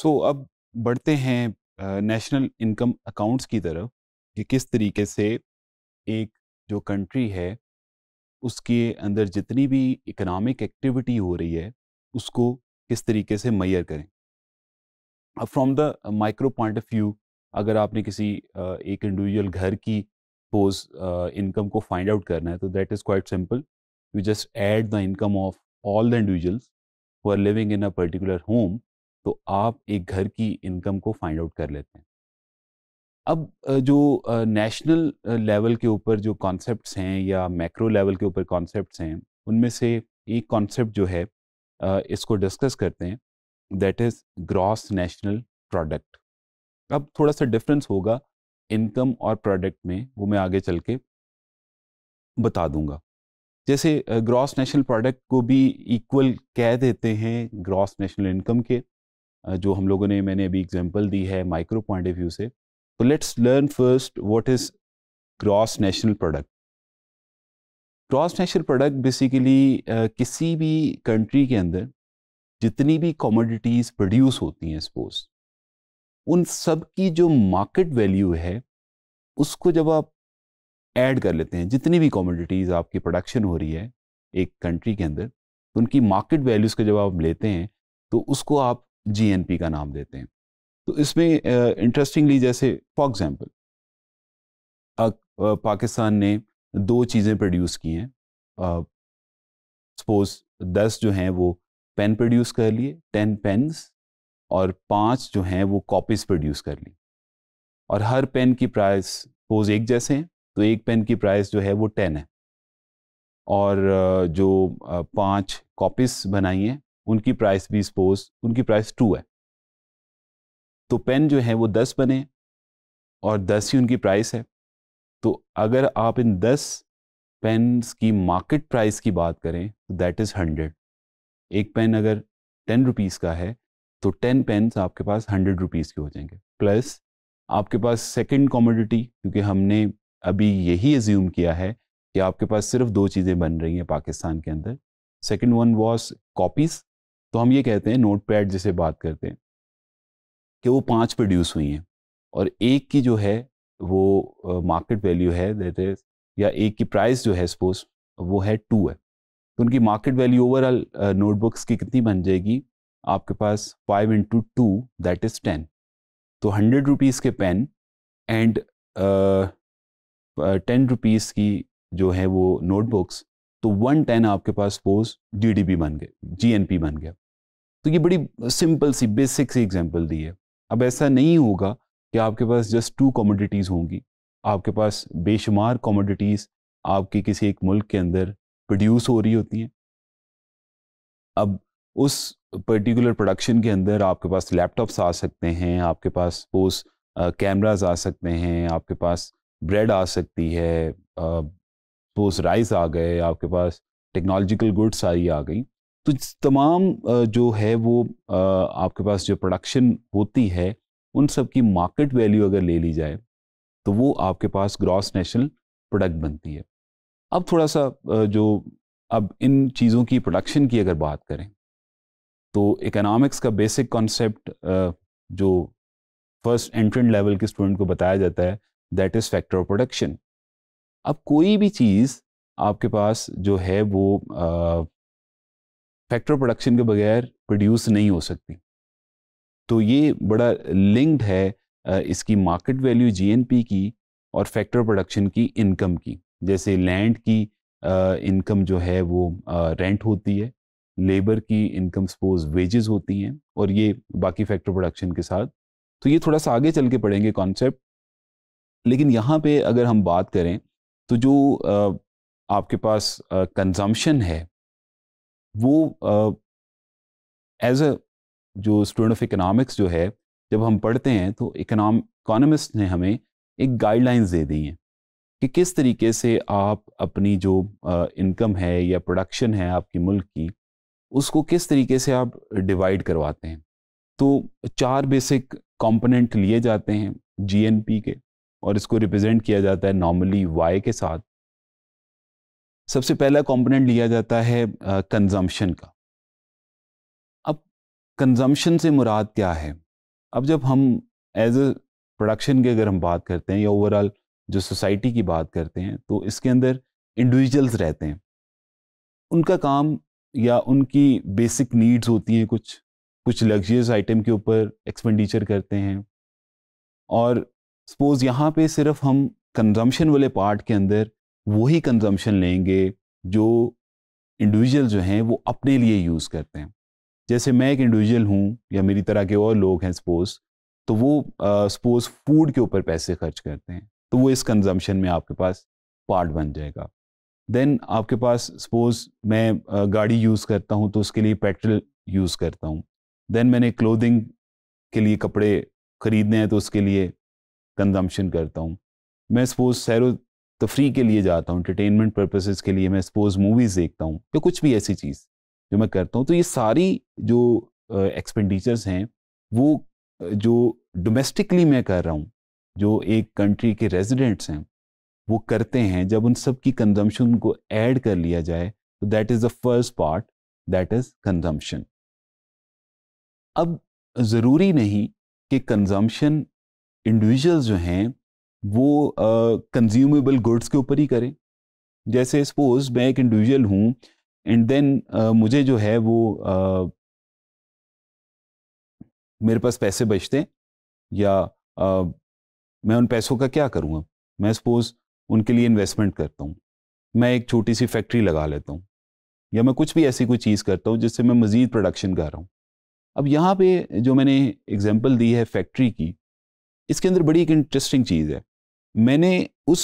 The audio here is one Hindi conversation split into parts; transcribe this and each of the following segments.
सो so, अब बढ़ते हैं नेशनल इनकम अकाउंट्स की तरफ कि किस तरीके से एक जो कंट्री है उसके अंदर जितनी भी इकोनॉमिक एक्टिविटी हो रही है उसको किस तरीके से मैयर करें अब from the micro point of view अगर आपने किसी uh, एक इंडिविजुअल घर की पोज इनकम को फाइंड आउट करना है तो that is quite simple you just add the income of all the individuals who are living in a particular home तो आप एक घर की इनकम को फाइंड आउट कर लेते हैं अब जो नेशनल लेवल के ऊपर जो कॉन्सेप्ट्स हैं या मैक्रो लेवल के ऊपर कॉन्सेप्ट्स हैं उनमें से एक कॉन्सेप्ट जो है इसको डिस्कस करते हैं that is gross national product अब थोड़ा सा डिफरेंस होगा इनकम और प्रोडक्ट में वो मैं आगे चल के बता दूंगा जैसे ग्रॉस नेशनल प्रोडक्ट को भी इक्वल कह देते हैं ग्रॉस नेशनल इनकम के जो हम लोगों ने मैंने अभी एग्जांपल दी है माइक्रो पॉइंट ऑफ व्यू से तो let's learn first what is gross national product gross national product basically किसी भी कंट्री के अंदर जितनी भी कॉमोडिटीज़ प्रोड्यूस होती हैं सपोज उन सब की जो मार्केट वैल्यू है उसको जब आप ऐड कर लेते हैं जितनी भी कॉमोडिटीज़ आपकी प्रोडक्शन हो रही है एक कंट्री के अंदर तो उनकी मार्केट वैल्यूज़ को जब आप लेते हैं तो उसको आप जीएनपी का नाम देते हैं तो इसमें इंटरेस्टिंगली जैसे फॉर एग्जांपल पाकिस्तान ने दो चीज़ें प्रोड्यूस की हैं सपोज दस जो हैं वो पेन प्रोड्यूस कर लिए टेन पेन्स और पांच जो हैं वो कॉपीज़ प्रोड्यूस कर ली और हर पेन की प्राइस सपोज एक जैसे हैं तो एक पेन की प्राइस जो है वो टेन है और जो पांच कॉपीज़ बनाई हैं उनकी प्राइस भी सपोज उनकी प्राइस टू है तो पेन जो है वो दस बने और दस ही उनकी प्राइस है तो अगर आप इन दस पेन्स की मार्केट प्राइस की बात करें तो दैट इज़ हंड्रेड एक पेन अगर टेन रुपीज़ का है तो टेन पेन्स आपके पास हंड्रेड रुपीज़ के हो जाएंगे प्लस आपके पास सेकंड कॉमोडिटी क्योंकि हमने अभी यही एज्यूम किया है कि आपके पास सिर्फ दो चीज़ें बन रही हैं पाकिस्तान के अंदर सेकंड वन वाज कॉपीज़ तो हम ये कहते हैं नोट पैड जिसे बात करते हैं कि वो पाँच प्रोड्यूस हुई हैं और एक की जो है वो मार्केट वैल्यू है दैट इज या एक की प्राइस जो है सपोज वो है टू है तो उनकी मार्केट वैल्यू ओवरऑल नोटबुक्स की कितनी बन जाएगी आपके पास five into two that is ten तो हंड्रेड रुपीज़ के पेन एंड टेन रुपीज़ की जो है वो नोटबुक्स तो वन टेन आपके पास डी जीडीपी बन गए जीएनपी बन गया तो ये बड़ी सिंपल सी बेसिक सी एग्जांपल दी है अब ऐसा नहीं होगा कि आपके पास जस्ट टू कॉमोडिटीज़ होंगी आपके पास बेशुमार कॉमोडिटीज़ आपके किसी एक मुल्क के अंदर प्रोड्यूस हो रही होती हैं अब उस पर्टिकुलर प्रोडक्शन के अंदर आपके पास लैपटॉप्स आ सकते हैं आपके पास पोस्ट कैमराज आ सकते हैं आपके पास ब्रेड आ सकती है एक्सपोज राइस आ गए आपके पास टेक्नोलॉजिकल गुड्स आई आ गई तो तमाम जो है वो आपके पास जो प्रोडक्शन होती है उन सब की मार्केट वैल्यू अगर ले ली जाए तो वो आपके पास ग्रॉस नेशनल प्रोडक्ट बनती है अब थोड़ा सा जो अब इन चीज़ों की प्रोडक्शन की अगर बात करें तो इकोनॉमिक्स का बेसिक कॉन्सेप्ट जो फर्स्ट एंट्रेंट लेवल के स्टूडेंट को बताया जाता है that is factor of production अब कोई भी चीज़ आपके पास जो है वो फैक्टर प्रोडक्शन के बगैर प्रोड्यूस नहीं हो सकती तो ये बड़ा लिंक्ड है आ, इसकी मार्केट वैल्यू जीएनपी की और फैक्टर प्रोडक्शन की इनकम की जैसे लैंड की इनकम जो है वो आ, रेंट होती है लेबर की इनकम सपोज वेजेस होती हैं और ये बाकी फैक्टर प्रोडक्शन के साथ तो ये थोड़ा सा आगे चल के पढ़ेंगे कॉन्सेप्ट लेकिन यहाँ पे अगर हम बात करें तो जो आपके पास कंजम्पशन है वो एज अ जो स्टूडेंट ऑफ इकोनॉमिक्स जो है जब हम पढ़ते हैं तो इकोनॉम इकोनॉमिस्ट ने हमें एक गाइडलाइंस दे दी हैं कि किस तरीके से आप अपनी जो इनकम है या प्रोडक्शन है आपकी मुल्क की उसको किस तरीके से आप डिवाइड करवाते हैं तो चार बेसिक कंपोनेंट लिए जाते हैं जीएनपी के और इसको रिप्रेजेंट किया जाता है नॉर्मली वाई के साथ सबसे पहला कंपोनेंट लिया जाता है कंजम्पशन का अब कंजम्पशन से मुराद क्या है अब जब हम एज अ प्रोडक्शन की अगर हम बात करते हैं या ओवरऑल जो सोसाइटी की बात करते हैं तो इसके अंदर इंडिविजुअल्स रहते हैं उनका काम या उनकी बेसिक नीड्स होती हैं कुछ कुछ लग्जरियस आइटम के ऊपर एक्सपेंडिचर करते हैं और सपोज़ यहाँ पे सिर्फ हम कंजम्पशन वाले पार्ट के अंदर वही कंजम्पशन लेंगे जो इंडिविजुअल जो हैं वो अपने लिए यूज़ करते हैं जैसे मैं एक इंडिविजुअल हूँ या मेरी तरह के और लोग हैं सपोज़ तो वो सपोज़ फूड के ऊपर पैसे खर्च करते हैं तो वो इस कंजम्पशन में आपके पास पार्ट बन जाएगा देन आपके पास सपोज़ मैं गाड़ी यूज़ करता हूँ तो उसके लिए पेट्रोल यूज़ करता हूँ देन मैंने क्लोदिंग के लिए कपड़े ख़रीदने हैं तो उसके लिए कंजम्पशन करता हूँ मैं सपोज सैर तफरी के लिए जाता हूँ इंटरटेनमेंट पर्पसेस के लिए मैं सपोज मूवीज़ देखता हूँ या कुछ भी ऐसी चीज़ जो मैं करता हूँ तो ये सारी जो एक्सपेंडिचर्स हैं वो जो डोमेस्टिकली मैं कर रहा हूँ जो एक कंट्री के रेजिडेंट्स हैं वो करते हैं जब उन सब की कंजम्पशन को ऐड कर लिया जाए तो that is the first part that is consumption अब ज़रूरी नहीं कि कंजम्पशन इंडिविजुअल्स जो हैं वो कंज्यूमेबल uh, गुड्स के ऊपर ही करें जैसे सपोज मैं एक इंडिविजुअल हूँ एंड देन मुझे जो है वो uh, मेरे पास पैसे बचते हैं या uh, मैं उन पैसों का क्या करूँगा मैं सपोज उनके लिए इन्वेस्टमेंट करता हूँ मैं एक छोटी सी फैक्ट्री लगा लेता हूँ या मैं कुछ भी ऐसी कोई चीज़ करता हूँ जिससे मैं मज़ीद प्रोडक्शन कर रहा हूँ अब यहाँ पे जो मैंने एग्जांपल दी है फैक्ट्री की इसके अंदर बड़ी एक इंटरेस्टिंग चीज़ है मैंने उस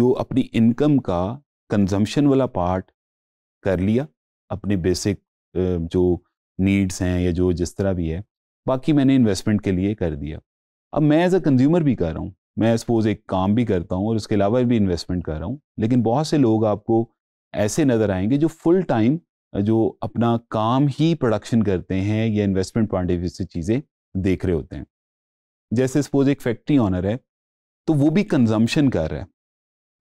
जो अपनी इनकम का कंजम्पशन वाला पार्ट कर लिया अपने बेसिक जो नीड्स हैं या जो जिस तरह भी है बाकी मैंने इन्वेस्टमेंट के लिए कर दिया अब मैं एज अ कंज्यूमर भी कर रहा हूँ मैं सपोज एक काम भी करता हूँ और उसके अलावा भी इन्वेस्टमेंट कर रहा हूँ लेकिन बहुत से लोग आपको ऐसे नज़र आएंगे जो फुल टाइम जो अपना काम ही प्रोडक्शन करते हैं या इन्वेस्टमेंट पॉइंट ऑफ व्यू से चीज़ें देख रहे होते हैं जैसे सपोज एक फैक्ट्री ऑनर है तो वो भी कंजम्पशन कर रहा है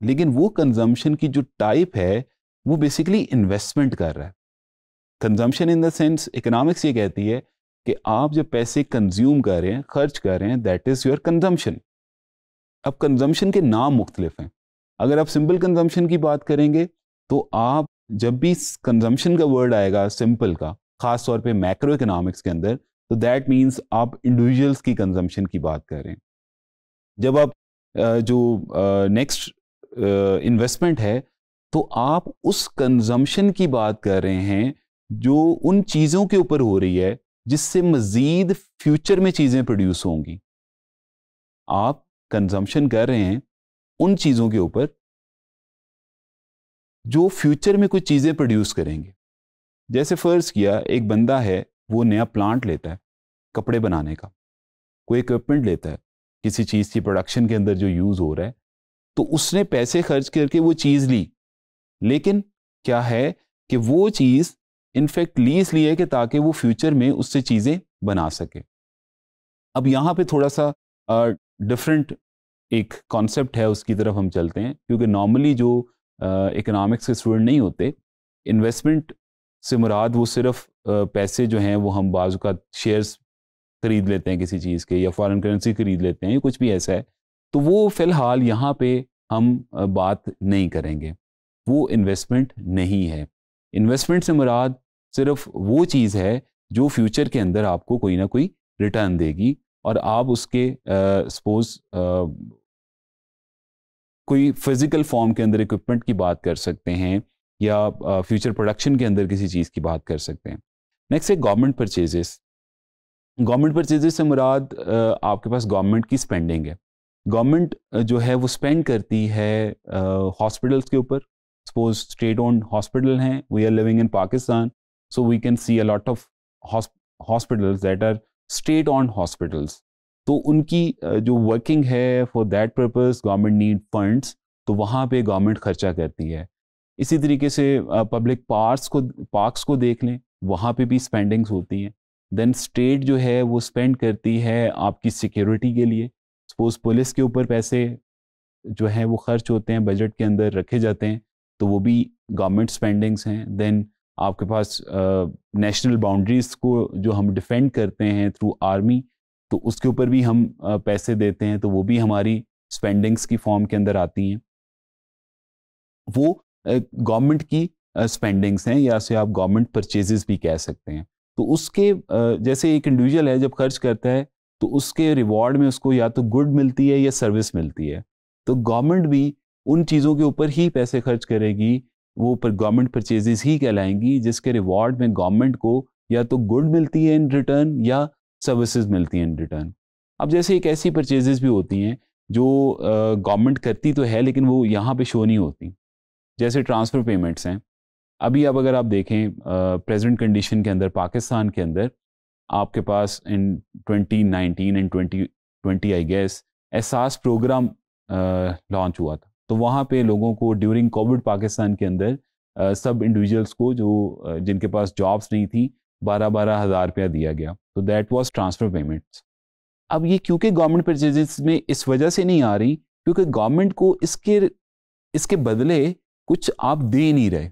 लेकिन वो कंजम्पशन की जो टाइप है वो बेसिकली इन्वेस्टमेंट कर रहा है consumption in the sense economics ये कहती है कि आप जब पैसे कंज्यूम कर रहे हैं खर्च कर रहे हैं दैट इज़ योर कंजम्पशन अब कंजम्पशन के नाम मुख्तलिफ हैं अगर आप सिंपल कंजम्पशन की बात करेंगे तो आप जब भी कंजम्पशन का वर्ड आएगा सिंपल का ख़ास तौर पे मैक्रो इकोनॉमिक्स के अंदर तो दैट मीन्स आप इंडिविजुअल्स की कंजम्पशन की बात कर रहे हैं जब आप जो नेक्स्ट इन्वेस्टमेंट है तो आप उस कंजम्पशन की बात कर रहे हैं जो उन चीज़ों के ऊपर हो रही है जिससे मज़ीद फ्यूचर में चीज़ें प्रोड्यूस होंगी आप कंजम्पशन कर रहे हैं उन चीज़ों के ऊपर जो फ्यूचर में कुछ चीज़ें प्रोड्यूस करेंगे जैसे फ़र्ज़ किया एक बंदा है वो नया प्लांट लेता है कपड़े बनाने का कोई इक्विपमेंट लेता है किसी चीज़ की प्रोडक्शन के अंदर जो यूज़ हो रहा है तो उसने पैसे खर्च करके वो चीज़ ली लेकिन क्या है कि वो चीज़ इनफेक्ट ली इसलिए कि ताकि वो फ्यूचर में उससे चीज़ें बना सके अब यहाँ पे थोड़ा सा डिफरेंट एक कॉन्सेप्ट है उसकी तरफ हम चलते हैं क्योंकि नॉर्मली जो इकोनॉमिक्स के स्टूडेंट नहीं होते इन्वेस्टमेंट से मुराद वो सिर्फ पैसे जो हैं वो हम का शेयर्स खरीद लेते हैं किसी चीज़ के या फॉरेन करेंसी खरीद लेते हैं या कुछ भी ऐसा है तो वो फ़िलहाल यहाँ पे हम बात नहीं करेंगे वो इन्वेस्टमेंट नहीं है इन्वेस्टमेंट से मुराद सिर्फ वो चीज़ है जो फ्यूचर के अंदर आपको कोई ना कोई रिटर्न देगी और आप उसके सपोज कोई फिज़िकल फॉर्म के अंदर इक्विपमेंट की बात कर सकते हैं या फ्यूचर प्रोडक्शन के अंदर किसी चीज़ की बात कर सकते हैं नेक्स्ट है गवर्नमेंट परचेजेस गवर्नमेंट परचेजेस से मुराद आपके पास गवर्नमेंट की स्पेंडिंग है गवर्नमेंट जो है वो स्पेंड करती है हॉस्पिटल्स के ऊपर सपोज स्टेट ओन हॉस्पिटल हैं we are living in Pakistan so we can see a lot of hospitals that are state own hospitals तो उनकी जो वर्किंग है for that purpose government need funds तो वहाँ पे गवर्नमेंट खर्चा करती है इसी तरीके से पब्लिक पार्क्स को पार्क्स को देख लें वहाँ पे भी स्पेंडिंग्स होती हैं देन स्टेट जो है वो स्पेंड करती है आपकी सिक्योरिटी के लिए सपोज पुलिस के ऊपर पैसे जो है वो खर्च होते हैं बजट के अंदर रखे जाते हैं तो वो भी गवर्नमेंट स्पेंडिंग्स हैं देन आपके पास नेशनल uh, बाउंड्रीज को जो हम डिफेंड करते हैं थ्रू आर्मी तो उसके ऊपर भी हम uh, पैसे देते हैं तो वो भी हमारी स्पेंडिंग्स की फॉर्म के अंदर आती हैं वो गवर्नमेंट uh, की स्पेंडिंग्स हैं या से आप गवर्नमेंट परचेजेस भी कह सकते हैं तो उसके जैसे एक इंडिविजुअल है जब खर्च करता है तो उसके रिवॉर्ड में उसको या तो गुड मिलती है या सर्विस मिलती है तो गवर्नमेंट भी उन चीज़ों के ऊपर ही पैसे खर्च करेगी वो पर गवर्नमेंट परचेजेस ही कहलाएंगी जिसके रिवॉर्ड में गवर्नमेंट को या तो गुड मिलती है इन रिटर्न या सर्विसेज मिलती हैं इन रिटर्न अब जैसे एक ऐसी परचेजेस भी होती हैं जो गवर्नमेंट करती तो है लेकिन वो यहाँ पे शो नहीं होती जैसे ट्रांसफ़र पेमेंट्स हैं अभी अब अगर आप देखें प्रेजेंट कंडीशन के अंदर पाकिस्तान के अंदर आपके पास in 2019 and 2020 I guess Ehsaas program launch हुआ था तो वहाँ पे लोगों को ड्यूरिंग कोविड पाकिस्तान के अंदर आ, सब इंडिविजुअल्स को जो जिनके पास जॉब्स नहीं थी बारह बारह हज़ार रुपया दिया गया तो दैट वाज ट्रांसफ़र पेमेंट्स अब ये क्योंकि गवर्नमेंट परचेजेस में इस वजह से नहीं आ रही क्योंकि गवर्नमेंट को इसके इसके बदले कुछ आप दे नहीं रहे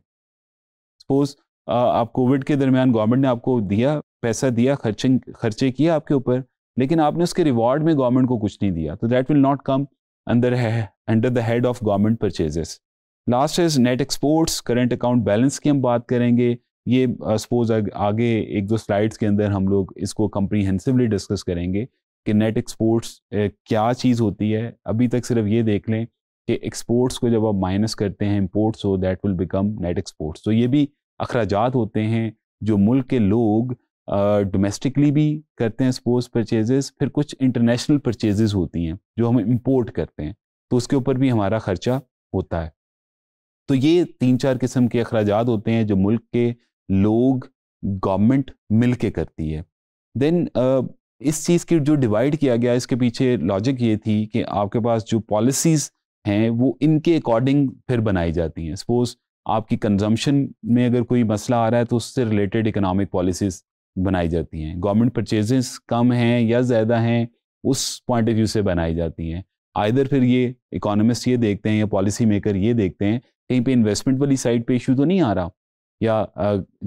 सपोज आप कोविड के दरमियान गवर्नमेंट ने आपको दिया पैसा दिया खर्चे खर्चे किया आपके ऊपर लेकिन आपने उसके रिवॉर्ड में गवर्नमेंट को कुछ नहीं दिया तो that will not come under है under the head of government purchases last is net exports current account balance की हम बात करेंगे ये सपोज आगे एक दो स्लाइड्स के अंदर हम लोग इसको कंप्रीहेंसिवली डिस्कस करेंगे कि नेट एक्सपोर्ट्स क्या चीज़ होती है अभी तक सिर्फ ये देख लें कि एक्सपोर्ट्स को जब आप माइनस करते हैं इम्पोर्ट्स हो that will become net exports तो ये भी अखराज होते हैं जो मुल्क के लोग डोमेस्टिकली भी करते हैं स्पोर्ट्स परचेजेस फिर कुछ इंटरनेशनल परचेजेस होती हैं जो हम इंपोर्ट करते हैं तो उसके ऊपर भी हमारा ख़र्चा होता है तो ये तीन चार किस्म के अखराज होते हैं जो मुल्क के लोग गवर्नमेंट मिल के करती है देन इस चीज़ की जो डिवाइड किया गया इसके पीछे लॉजिक ये थी कि आपके पास जो पॉलिसीज़ हैं वो इनके अकॉर्डिंग फिर बनाई जाती हैं सपोज़ आपकी कंजम्पशन में अगर कोई मसला आ रहा है तो उससे रिलेटेड इकोनॉमिक पॉलिसीज़ बनाई जाती हैं गवर्नमेंट परचेजेस कम हैं या ज़्यादा हैं उस पॉइंट ऑफ व्यू से बनाई जाती हैं आइधर फिर ये इकोनॉमिस्ट ये देखते हैं या पॉलिसी मेकर ये देखते हैं कहीं पे इन्वेस्टमेंट वाली साइड पे इशू तो नहीं आ रहा या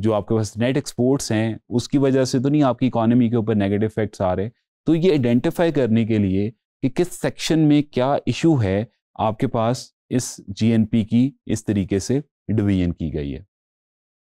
जो आपके पास नेट एक्सपोर्ट्स हैं उसकी वजह से तो नहीं आपकी इकोनॉमी के ऊपर नेगेटिव इफेक्ट्स आ रहे तो ये आइडेंटिफाई करने के लिए कि किस सेक्शन में क्या इशू है आपके पास इस जीएनपी की इस तरीके से डिवीजन की गई है